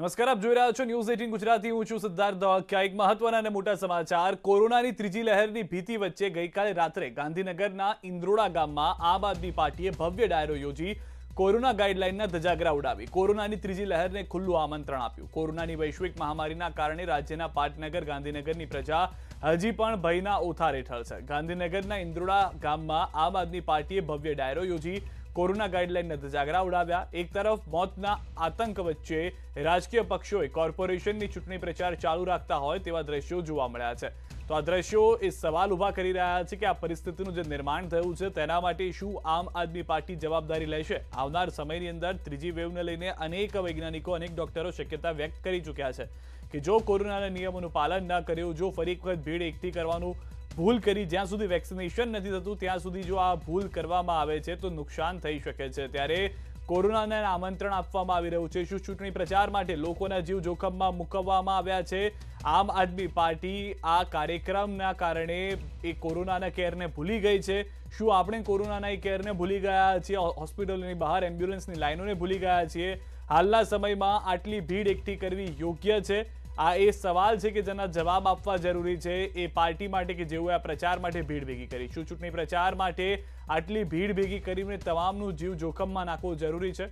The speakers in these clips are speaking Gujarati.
નમસ્કાર આપ જોઈ રહ્યા છો ન્યૂઝ એટીન ગુજરાતી હું છું સિદ્ધાર્થ એક મહત્વના અને મોટા સમાચાર કોરોનાની ત્રીજી લહેરની ભીતિ વચ્ચે ગઈકાલે રાત્રે ગાંધીનગરના ઇન્દ્રોડા ગામમાં આમ આદમી પાર્ટીએ ભવ્ય ડાયરો યોજી કોરોના ગાઈડલાઇનના ધજાગરા ઉડાવી કોરોનાની ત્રીજી લહેરને ખુલ્લું આમંત્રણ આપ્યું કોરોનાની વૈશ્વિક મહામારીના કારણે રાજ્યના પાટનગર ગાંધીનગરની પ્રજા હજી પણ ભયના ઓથાર હેઠળ છે ગાંધીનગરના ઇન્દ્રોડા ગામમાં આમ આદમી પાર્ટીએ ભવ્ય ડાયરો યોજી કોરોના ગાઈડલાઈન ને disregard આડાવ્યા એક તરફ મોત ના આતંક વચ્ચે राजकीय પક્ષો કોર્પોરેશન ની ચટણી પ્રચાર ચાલુ રાખતા હોય તેવા દ્રશ્યો જોવા મળ્યા છે તો આ દ્રશ્યો એ સવાલ ઉભા કરી રહ્યા છે કે આ પરિસ્થિતિ નું જે નિર્માણ થયું છે તેના માટે શું આમ આદમી પાર્ટી જવાબદારી લેશે આવનાર સમયની અંદર ત્રીજી વેવ ને લઈને અનેક વૈજ્ઞાનિકો અનેક ડોક્ટરો ક્ષમતા વ્યક્ત કરી ચૂક્યા છે કે જો કોરોના ના નિયમો નું પાલન ન કરે જો ફરક પર ભીડ એકઠી કરવાનો ભૂલ કરી જ્યાં સુધી વેક્સિનેશન નથી થતું ત્યાં સુધી જો આ ભૂલ કરવામાં આવે છે તો નુકસાન થઈ શકે છે ત્યારે કોરોનાને આમંત્રણ આપવામાં આવી રહ્યું છે શું ચૂંટણી પ્રચાર માટે લોકોના જીવ જોખમમાં મૂકવામાં આવ્યા છે આમ આદમી પાર્ટી આ કાર્યક્રમના કારણે એ કોરોનાના કેરને ભૂલી ગઈ છે શું આપણે કોરોનાના એ કેરને ભૂલી ગયા છીએ હોસ્પિટલની બહાર એમ્બ્યુલન્સની લાઈનોને ભૂલી ગયા છીએ હાલના સમયમાં આટલી ભીડ એકઠી કરવી યોગ્ય છે આ એ સવાલ છે કે જેના જવાબ આપવા જરૂરી છે એ પાર્ટી માટે કે જેઓએ આ પ્રચાર માટે ભીડ ભેગી કરી શું ચૂંટણી પ્રચાર માટે આટલી ભીડ ભેગી કરીને તમામનું જીવ જોખમમાં નાખવું જરૂરી છે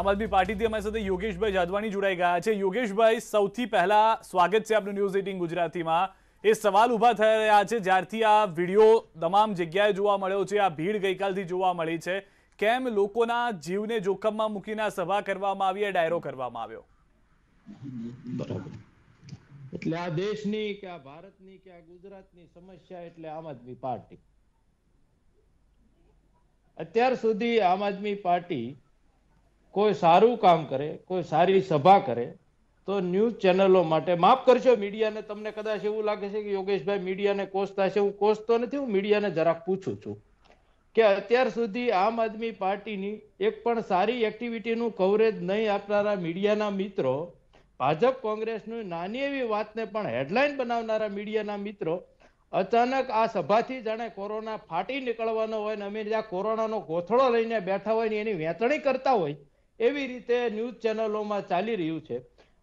આમ આદમી પાર્ટીથી અમારી સાથે યોગેશભાઈ જાદવાની જોડાઈ ગયા છે યોગેશભાઈ સૌથી પહેલા સ્વાગત છે આપનું ન્યૂઝ એટીન ગુજરાતીમાં એ સવાલ ઊભા થઈ રહ્યા છે જ્યારથી આ વિડીયો તમામ જગ્યાએ જોવા મળ્યો છે આ ભીડ ગઈકાલથી જોવા મળી છે કેમ લોકોના જીવને જોખમમાં મૂકીને સભા કરવામાં આવી ડાયરો કરવામાં આવ્યો એટલે આ દેશની કે આ ભારતની કે આ ગુજરાતની સમસ્યા એટલે આમ આદમી પાર્ટી અત્યાર સુધી આમ આદમી પાર્ટી કોઈ સારું કામ કરે કોઈ સારી સભા કરે તો ન્યૂઝ ચેનલો માટે માફ કરશો મીડિયાને તમને કદાચ એવું લાગે છે કે યોગેશભાઈ મીડિયાને કોસતા છે હું કોસતો નથી હું મીડિયાને જરાક પૂછું છું કે અત્યાર સુધી આમ આદમી પાર્ટીની એક પણ સારી એક્ટિવિટીનું કવરેજ નહીં આપનારા મીડિયાના મિત્રો ભાજપ કોંગ્રેસની નાની એવી વાતને પણ હેડલાઇન બનાવનારા મીડિયાના મિત્રો અચાનક આ સભાથી જાણે કોરોના ફાટી નીકળવાનો હોય ને અમે જ્યાં કોરોનાનો ગોથળો લઈને બેઠા હોય ને એની વહેંચણી કરતા હોય એવી રીતે ન્યૂઝ ચેનલોમાં ચાલી રહ્યું છે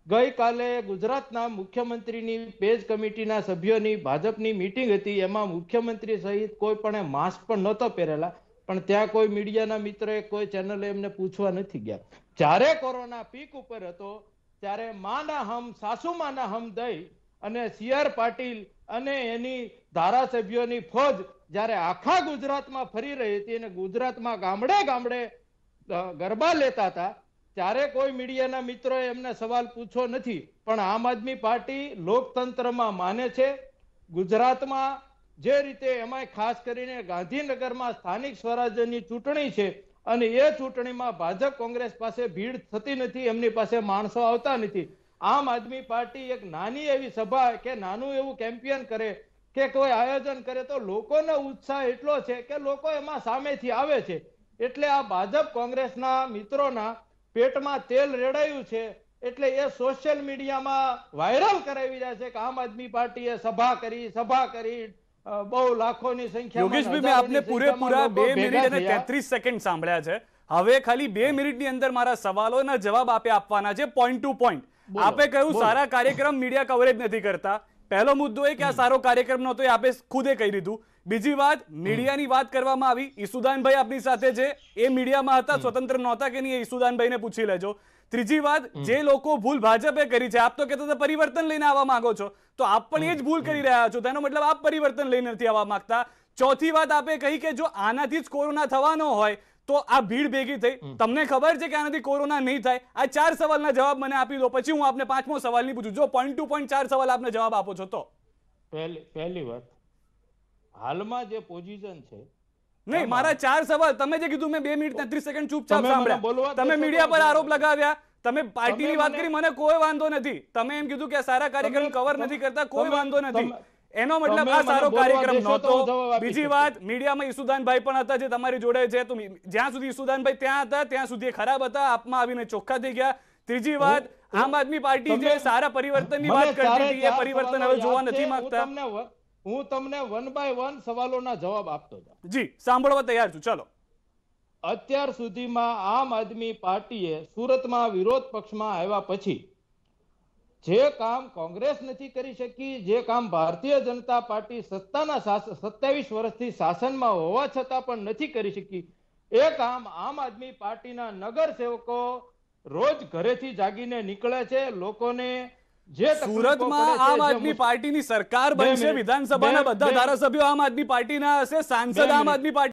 ગઈકાલે ગુજરાતના મુખ્યમંત્રીની પેજ કમિટીના સભ્યોની ભાજપની મીટિંગ હતી એમાં મુખ્યમંત્રી સહિત કોઈ પણ માસ્ક પણ નહોતો પહેરેલા પણ ત્યાં કોઈ મીડિયાના મિત્રએ કોઈ ચેનલે એમને પૂછવા નથી ગયા જ્યારે કોરોના પીક ઉપર હતો ત્યારે માના હમ સાસુમાના હમ દઈ અને સીઆર પાટીલ અને એની ધારાસભ્યોની ફોજ જ્યારે આખા ગુજરાતમાં ફરી રહી હતી અને ગુજરાતમાં ગામડે ગામડે ગરબા લેતા હતા ત્યારે કોઈ મીડિયાના મિત્રોએ એમને સવાલ પૂછો નથી પણ આમ આદમી પાર્ટી લોકતંત્રમાં માને છે ગુજરાતમાં જે રીતે એમાં ખાસ કરીને ગાંધીનગરમાં સ્થાનિક સ્વરાજ્યની ચૂંટણી છે અને એ ચૂંટણીમાં ભાજપ કોંગ્રેસ પાસે ભીડ થતી નથી એમની પાસે માણસો આવતા નથી આમ આદમી પાર્ટી એક નાની એવી સભા કે નાનું એવું કેમ્પિયન કરે કે કોઈ આયોજન કરે તો લોકોનો ઉત્સાહ એટલો છે કે લોકો એમાં સામેથી આવે છે એટલે આ ભાજપ કોંગ્રેસના મિત્રોના પેટમાં તેલ રેડાયું છે એટલે એ સોશિયલ મીડિયામાં વાયરલ કરાવી જાય છે કે આમ આદમી પાર્ટીએ સભા કરી સભા કરી બહુ લાખોની સંખ્યા યોગેશભાઈ મેં આપને પૂરેપૂરા બે મિનિટ અને તેત્રીસ સેકન્ડ સાંભળ્યા છે હવે ખાલી બે મિનિટની અંદર મારા સવાલોના જવાબ આપે આપવાના છે પોઈન્ટ ટુ પોઈન્ટ આપે કહ્યું સારા કાર્યક્રમ મીડિયા કવરેજ નથી કરતા પહેલો મુદ્દો એ કે આ સારો કાર્યક્રમ નહોતો એ આપે ખુદે કહી દીધું બીજી વાત મીડિયાની વાત કરવામાં આવી ઈસુદાનભાઈ આપની સાથે જે એ મીડિયામાં હતા સ્વતંત્ર નહોતા કે નહીં એ ઈસુદાનભાઈને પૂછી લેજો ત્રીજી વાત જે લોકો ભૂલ ભાજપે કરી છે આપ તો કહેતા પરિવર્તન લઈને આવવા માંગો છો તો આપ પણ એ જ ભૂલ કરી રહ્યા છો તેનો મતલબ આપ પરિવર્તન લઈને નથી આવવા માંગતા ચોથી વાત આપે કહી કે જો આનાથી જ કોરોના થવાનો હોય તો આ ભીડ ભેગી થઈ તમને ખબર છે કે આનાથી કોરોના નહીં થાય આ ચાર સવાલના જવાબ મને આપી દો પછી હું આપને પાંચમો સવાલ નહીં પૂછું જો પોઈન્ટ ટુ પોઈન્ટ ચાર સવાલ આપને જવાબ આપો છો તો પહેલી વાત હાલમાં જે પોઝિશન છે નહીં મારા ચાર સવાલ તમે જે કીધું મેં બે મિનિટ ત્રીસ સેકન્ડ ચૂપચાપ સાંભળ્યા તમે મીડિયા પર આરોપ લગાવ્યા તમે પાર્ટીની વાત કરી મને કોઈ વાંધો નથી તમે એમ કીધું કે સારા કાર્યક્રમ કવર નથી કરતા કોઈ વાંધો નથી એનો મતલબ આ સારો કાર્યક્રમ નહોતો બીજી વાત મીડિયામાં ઈસુદાનભાઈ પણ હતા જે તમારી જોડે છે તો જ્યાં સુધી ઈસુદાનભાઈ ત્યાં હતા ત્યાં સુધી ખરાબ હતા આપમાં આવીને ચોખ્ખા થઈ ગયા ત્રીજી વાત આમ આદમી પાર્ટી જે સારા પરિવર્તનની વાત કરતી હતી એ પરિવર્તન હવે જોવા નથી માંગતા હું તમને વન બાય વન સવાલોના જવાબ આપતો જી સાંભળવા તૈયાર છું ચાલો અત્યાર સુધીમાં આમ આદમી પાર્ટીએ સુરતમાં વિરોધ પક્ષમાં આવ્યા પછી જે કામ કોંગ્રેસ નથી કરી શકી જે કામ ભારતીય જનતા પાર્ટી સત્તાના સત્યાવીસ વર્ષથી શાસનમાં હોવા છતાં પણ નથી કરી શકી એ કામ આમ આદમી પાર્ટીના નગર સેવકો રોજ ઘરેથી જાગીને નીકળે છે લોકોને જે સુરતમાં આમ આદમી પાર્ટીની સરકાર બનશે વિધાનસભાના બધા ધારાસભ્યો આમ આદમી પાર્ટીના હશે સાંસદ આમ આદમી પાર્ટી